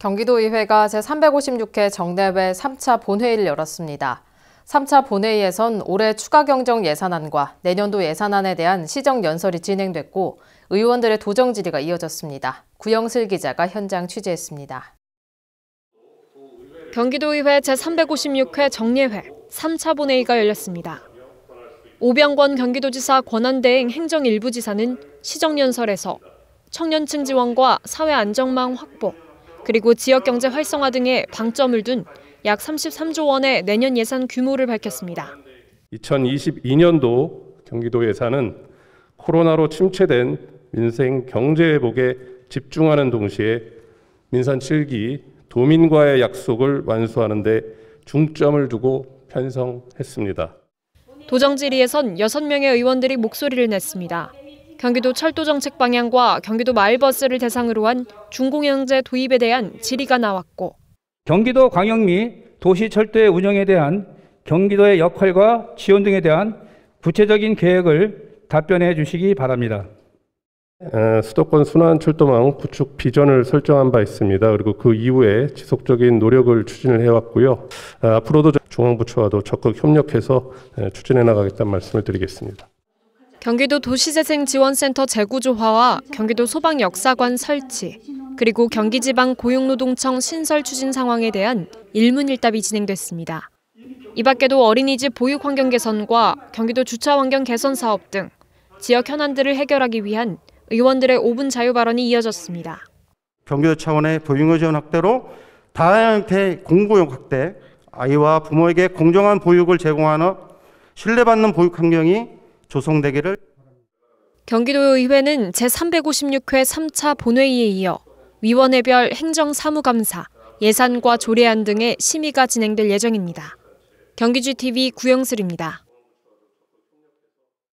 경기도의회가 제356회 정례회 3차 본회의를 열었습니다. 3차 본회의에선 올해 추가 경정 예산안과 내년도 예산안에 대한 시정 연설이 진행됐고 의원들의 도정 질의가 이어졌습니다. 구영슬 기자가 현장 취재했습니다. 경기도의회 제356회 정례회 3차 본회의가 열렸습니다. 오병권 경기도지사 권한대행 행정일부지사는 시정연설에서 청년층 지원과 사회 안정망 확보, 그리고 지역 경제 활성화 등에 방점을 둔 약 33조 원의 내년 예산 규모를 밝혔습니다. 2022년도 경기도 예산은 코로나로 침체된 민생 경제 회복에 집중하는 동시에 민산 7기 도민과의 약속을 완수하는 데 중점을 두고 편성했습니다. 도정질의에선 6명의 의원들이 목소리를 냈습니다. 경기도 철도 정책 방향과 경기도 마을버스를 대상으로 한 중공영제 도입에 대한 질의가 나왔고 경기도 광역 및 도시 철도의 운영에 대한 경기도의 역할과 지원 등에 대한 구체적인 계획을 답변해 주시기 바랍니다. 수도권 순환 철도망 구축 비전을 설정한 바 있습니다. 그리고 그 이후에 지속적인 노력을 추진을 해왔고요. 앞으로도 중앙부처와도 적극 협력해서 추진해 나가겠다는 말씀을 드리겠습니다. 경기도 도시재생지원센터 재구조화와 경기도 소방역사관 설치, 그리고 경기지방 고용노동청 신설 추진 상황에 대한 일문일답이 진행됐습니다. 이 밖에도 어린이집 보육 환경 개선과 경기도 주차 환경 개선 사업 등 지역 현안들을 해결하기 위한 의원들의 5분 자유 발언이 이어졌습니다. 경기도 차원의 보육의 지원 확대로 다양한 형태의 공고용 확대, 아이와 부모에게 공정한 보육을 제공하는 신뢰받는 보육 환경이 조성되기를 경기도의회는 제356회 3차 본회의에 이어 위원회별 행정사무감사, 예산과 조례안 등의 심의가 진행될 예정입니다. 경기GTV 구영슬입니다.